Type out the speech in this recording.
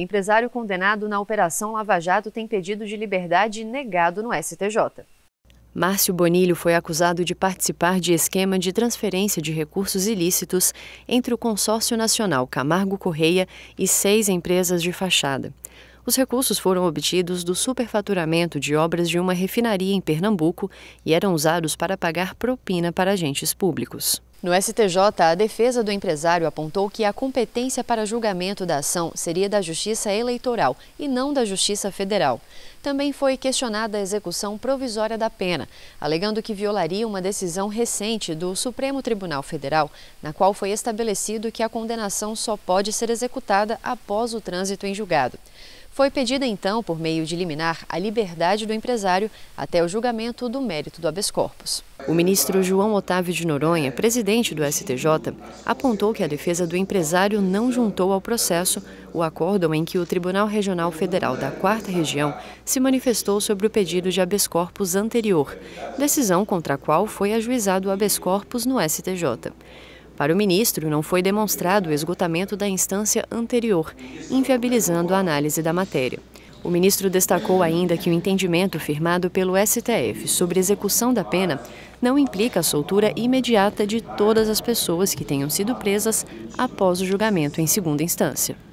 Empresário condenado na Operação Lava Jato tem pedido de liberdade negado no STJ. Márcio Bonilho foi acusado de participar de esquema de transferência de recursos ilícitos entre o Consórcio Nacional Camargo Correia e seis empresas de fachada. Os recursos foram obtidos do superfaturamento de obras de uma refinaria em Pernambuco e eram usados para pagar propina para agentes públicos. No STJ, a defesa do empresário apontou que a competência para julgamento da ação seria da Justiça Eleitoral e não da Justiça Federal. Também foi questionada a execução provisória da pena, alegando que violaria uma decisão recente do Supremo Tribunal Federal, na qual foi estabelecido que a condenação só pode ser executada após o trânsito em julgado. Foi pedida então, por meio de liminar, a liberdade do empresário até o julgamento do mérito do habeas corpus. O ministro João Otávio de Noronha, presidente presidente do STJ apontou que a defesa do empresário não juntou ao processo o acórdão em que o Tribunal Regional Federal da 4 Região se manifestou sobre o pedido de habeas corpus anterior, decisão contra a qual foi ajuizado o habeas corpus no STJ. Para o ministro, não foi demonstrado o esgotamento da instância anterior, inviabilizando a análise da matéria. O ministro destacou ainda que o entendimento firmado pelo STF sobre execução da pena não implica a soltura imediata de todas as pessoas que tenham sido presas após o julgamento em segunda instância.